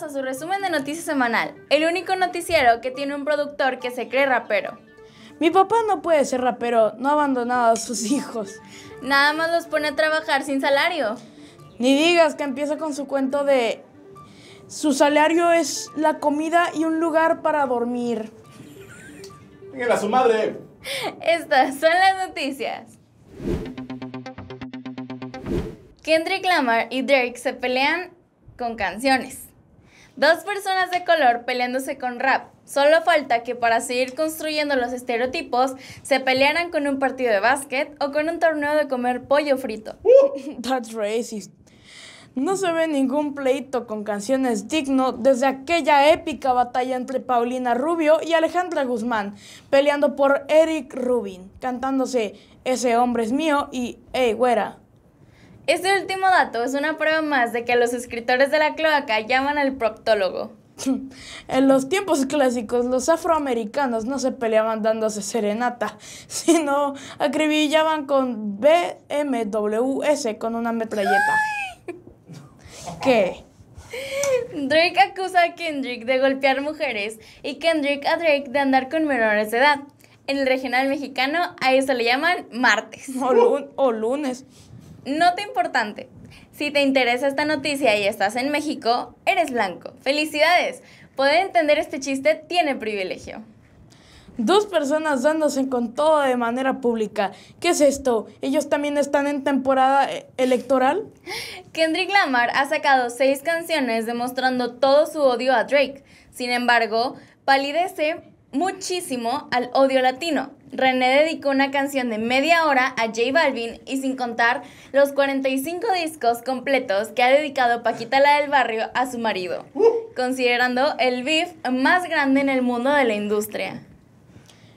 a su resumen de noticias semanal, el único noticiero que tiene un productor que se cree rapero. Mi papá no puede ser rapero, no ha abandonado a sus hijos. Nada más los pone a trabajar sin salario. Ni digas que empieza con su cuento de su salario es la comida y un lugar para dormir. mira a su madre! Estas son las noticias. Kendrick Lamar y Drake se pelean con canciones. Dos personas de color peleándose con rap. Solo falta que para seguir construyendo los estereotipos se pelearan con un partido de básquet o con un torneo de comer pollo frito. Uh, that's racist. No se ve ningún pleito con canciones digno desde aquella épica batalla entre Paulina Rubio y Alejandra Guzmán, peleando por Eric Rubin, cantándose Ese hombre es mío y Ey, güera, este último dato es una prueba más de que los escritores de la cloaca llaman al proctólogo. En los tiempos clásicos, los afroamericanos no se peleaban dándose serenata, sino acribillaban con BMWS con una metralleta. ¿Qué? Drake acusa a Kendrick de golpear mujeres y Kendrick a Drake de andar con menores de edad. En el regional mexicano a eso le llaman martes. o lunes. Nota importante. Si te interesa esta noticia y estás en México, eres blanco. ¡Felicidades! Poder entender este chiste tiene privilegio. Dos personas dándose con todo de manera pública. ¿Qué es esto? ¿Ellos también están en temporada eh, electoral? Kendrick Lamar ha sacado seis canciones demostrando todo su odio a Drake. Sin embargo, palidece muchísimo al odio latino. René dedicó una canción de media hora a J Balvin y sin contar los 45 discos completos que ha dedicado Paquita la del Barrio a su marido, uh. considerando el beef más grande en el mundo de la industria.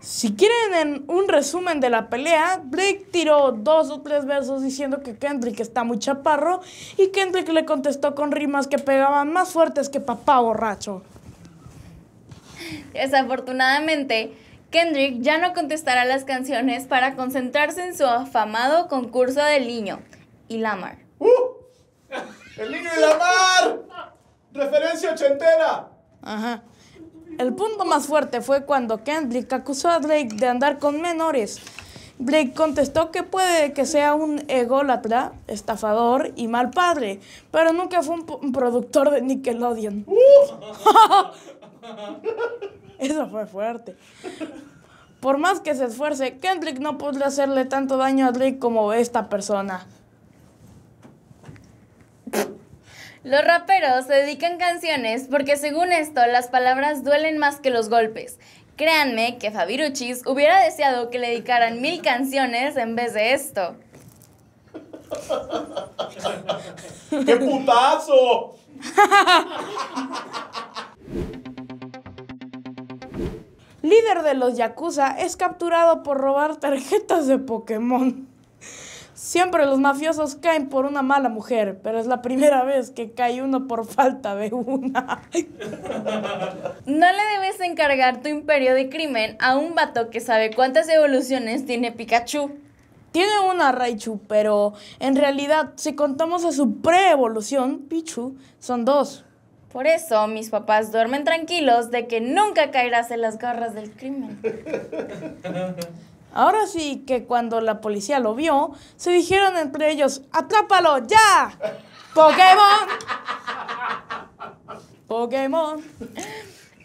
Si quieren un resumen de la pelea, Blake tiró dos o tres versos diciendo que Kendrick está muy chaparro y Kendrick le contestó con rimas que pegaban más fuertes que papá borracho. Desafortunadamente, Kendrick ya no contestará las canciones para concentrarse en su afamado concurso del niño y Lamar. ¡Uh! ¡El niño y Lamar! ¡Referencia ochentera! Ajá. El punto más fuerte fue cuando Kendrick acusó a Drake de andar con menores. Blake contestó que puede que sea un ególatra, estafador y mal padre, pero nunca fue un, productor de Nickelodeon. ¡Uh! Eso fue fuerte. Por más que se esfuerce, Kendrick no podrá hacerle tanto daño a Drake como esta persona. Los raperos se dedican canciones porque según esto las palabras duelen más que los golpes. Créanme que Fabiruchis hubiera deseado que le dedicaran mil canciones en vez de esto. ¡Qué putazo! líder de los Yakuza, es capturado por robar tarjetas de Pokémon. Siempre los mafiosos caen por una mala mujer, pero es la primera vez que cae uno por falta de una. no le debes encargar tu imperio de crimen a un vato que sabe cuántas evoluciones tiene Pikachu. Tiene una Raichu, pero en realidad, si contamos a su pre-evolución, Pichu, son dos. Por eso mis papás duermen tranquilos de que nunca caerás en las garras del crimen. Ahora sí que cuando la policía lo vio, se dijeron entre ellos, ¡atrápalo ya! ¡Pokémon! ¡Pokémon!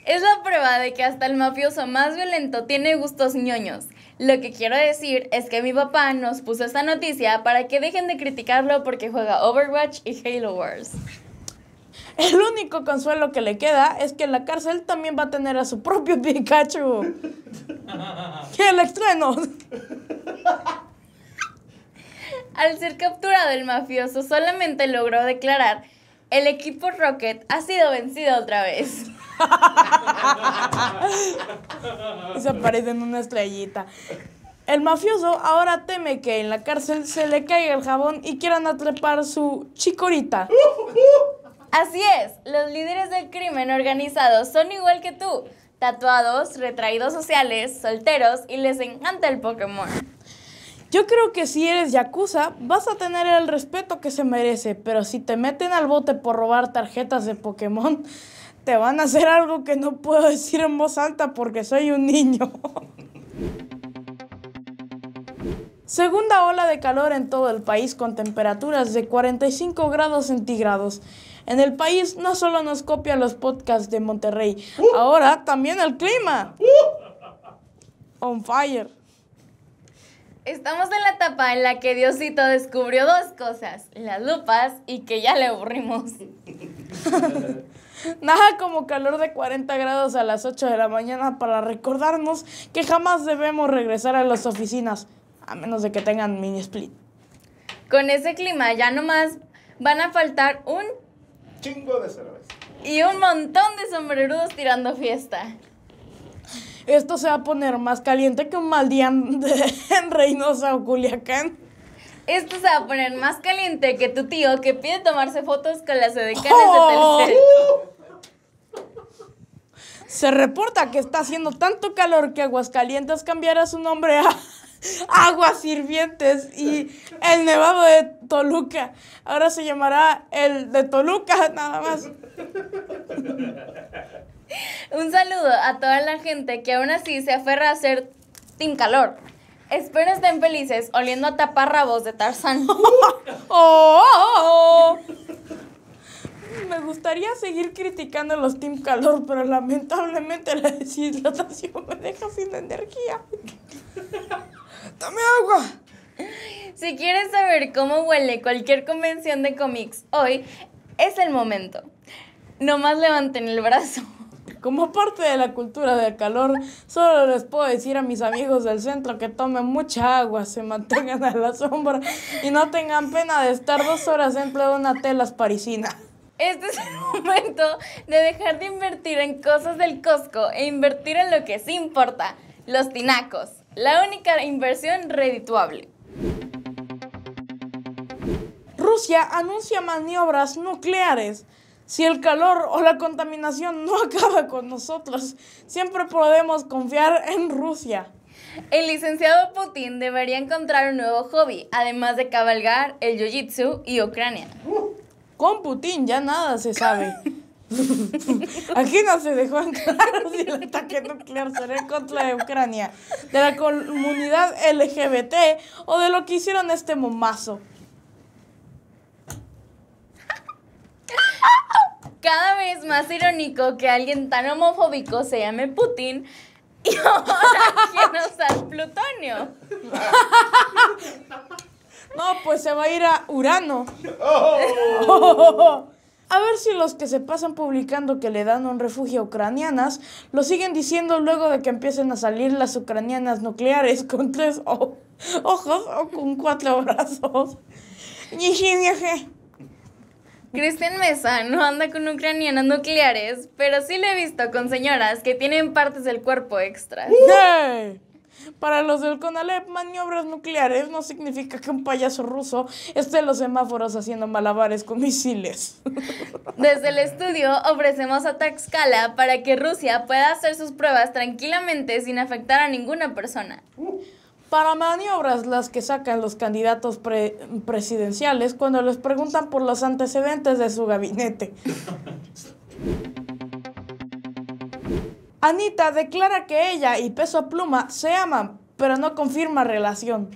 Es la prueba de que hasta el mafioso más violento tiene gustos ñoños. Lo que quiero decir es que mi papá nos puso esta noticia para que dejen de criticarlo porque juega Overwatch y Halo Wars. El único consuelo que le queda es que en la cárcel también va a tener a su propio Pikachu. ¡Que el estreno! Al ser capturado el mafioso solamente logró declarar, el equipo Rocket ha sido vencido otra vez. y se aparece en una estrellita. El mafioso ahora teme que en la cárcel se le caiga el jabón y quieran atrapar su chicorita. Uh, uh, uh. Así es, los líderes del crimen organizado son igual que tú, tatuados, retraídos sociales, solteros y les encanta el Pokémon. Yo creo que si eres yakuza, vas a tener el respeto que se merece, pero si te meten al bote por robar tarjetas de Pokémon, te van a hacer algo que no puedo decir en voz alta porque soy un niño. Segunda ola de calor en todo el país con temperaturas de 45 grados centígrados. En el país no solo nos copian los podcasts de Monterrey, uh. ahora también el clima. Uh. On fire. Estamos en la etapa en la que Diosito descubrió dos cosas, las lupas y que ya le aburrimos. Nada como calor de 40 grados a las 8 de la mañana para recordarnos que jamás debemos regresar a las oficinas, a menos de que tengan mini split. Con ese clima ya nomás van a faltar un chingo de cerveza. Y un montón de sombrerudos tirando fiesta. Esto se va a poner más caliente que un mal día en, Reynosa o Culiacán. Esto se va a poner más caliente que tu tío que pide tomarse fotos con las edecanes de ¡Oh! Telcel. Se reporta que está haciendo tanto calor que Aguascalientes cambiará su nombre a aguas sirvientes y el nevado de Toluca. Ahora se llamará el de Toluca nada más. Un saludo a toda la gente que aún así se aferra a ser Team Calor. Espero estén felices oliendo a taparrabos de Tarzán. Oh, oh, oh. Me gustaría seguir criticando los Team Calor, pero lamentablemente la deshidratación me deja sin energía. ¡Dame agua! Si quieres saber cómo huele cualquier convención de cómics hoy, es el momento. Nomás levanten el brazo. Como parte de la cultura del calor, solo les puedo decir a mis amigos del centro que tomen mucha agua, se mantengan a la sombra y no tengan pena de estar dos horas dentro de una tela parisina. Este es el momento de dejar de invertir en cosas del Costco e invertir en lo que sí importa, los tinacos. La única inversión redituable. Rusia anuncia maniobras nucleares. Si el calor o la contaminación no acaba con nosotros, siempre podemos confiar en Rusia. El licenciado Putin debería encontrar un nuevo hobby, además de cabalgar el jiu-jitsu y Ucrania. con Putin ya nada se sabe. Aquí no se dejó en claro si el ataque nuclear será contra Ucrania, de la comunidad LGBT o de lo que hicieron este momazo. Cada vez más irónico que alguien tan homofóbico se llame Putin y ahora usa el plutonio. No, pues se va a ir a Urano. Oh. A ver si los que se pasan publicando que le dan un refugio a ucranianas lo siguen diciendo luego de que empiecen a salir las ucranianas nucleares con tres ojos o con cuatro brazos. Cristian Mesa no anda con ucranianas nucleares, pero sí le he visto con señoras que tienen partes del cuerpo extra. Para los del CONALEP, maniobras nucleares no significa que un payaso ruso esté en los semáforos haciendo malabares con misiles. Desde el estudio ofrecemos a Taxcala para que Rusia pueda hacer sus pruebas tranquilamente sin afectar a ninguna persona. Para maniobras las que sacan los candidatos presidenciales cuando les preguntan por los antecedentes de su gabinete. Anita declara que ella y Peso Pluma se aman, pero no confirma relación.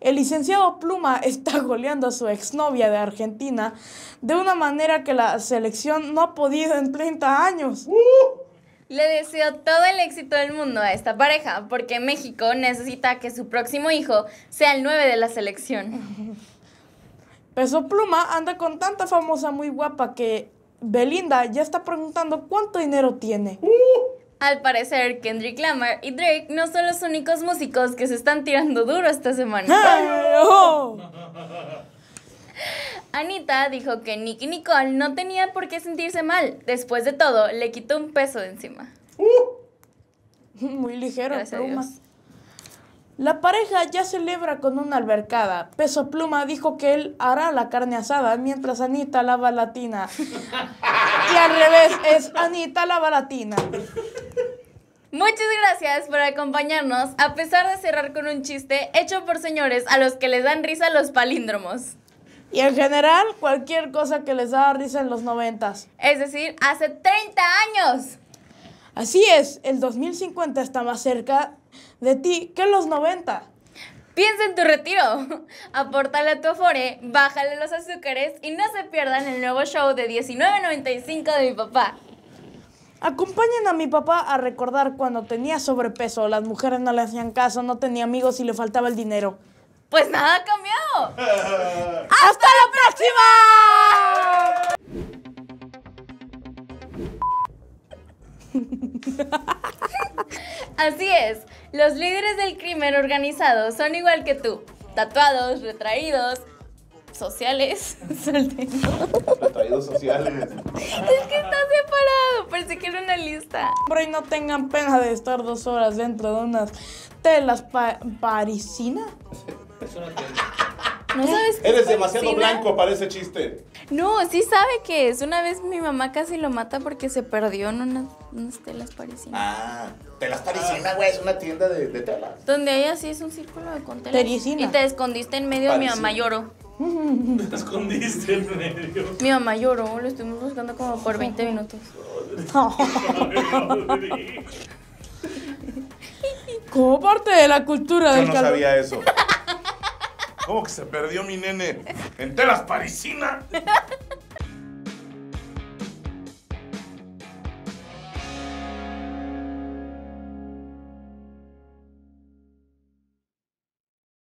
El licenciado Pluma está goleando a su exnovia de Argentina de una manera que la selección no ha podido en 30 años. Uh. Le deseo todo el éxito del mundo a esta pareja, porque México necesita que su próximo hijo sea el 9 de la selección. Peso Pluma anda con tanta famosa muy guapa que Belinda ya está preguntando cuánto dinero tiene. Al parecer, Kendrick Lamar y Drake no son los únicos músicos que se están tirando duro esta semana. Oh! Anita dijo que Nicky Nicole no tenía por qué sentirse mal. Después de todo, le quitó un peso de encima. muy ligero, la pareja ya celebra con una albercada. Peso Pluma dijo que él hará la carne asada mientras Anita lava la tina. Y al revés, es Anita lava la tina. Muchas gracias por acompañarnos, a pesar de cerrar con un chiste hecho por señores a los que les dan risa los palíndromos. Y en general, cualquier cosa que les daba risa en los noventas. Es decir, hace 30 años. Así es, el 2050 está más cerca de ti que los 90. Piensa en tu retiro. Aportale a tu Afore, bájale los azúcares y no se pierdan el nuevo show de 19.95 de mi papá. Acompañen a mi papá a recordar cuando tenía sobrepeso, las mujeres no le hacían caso, no tenía amigos y le faltaba el dinero. Pues nada ha cambiado. ¡Hasta, la próxima! Así es, los líderes del crimen organizado son igual que tú, tatuados, retraídos, sociales. Retraídos sociales. Es que está separado, parece que era una lista. Por ahí no tengan pena de estar dos horas dentro de unas telas pa parisinas. Eres demasiado blanco para ese chiste. No, sí sabe que es. Una vez mi mamá casi lo mata porque se perdió en unas, telas parisinas. Ah, telas parisinas, ah. güey, es una tienda de, telas. Donde hay así es un círculo de con telas. Y te escondiste en medio, de mi mamá lloró. Te escondiste en medio. Mi mamá lloró, lo estuvimos buscando como por 20 minutos. ¿Cómo parte de la cultura Yo del no sabía eso. ¿Cómo que se perdió mi nene? ¿En telas parisinas?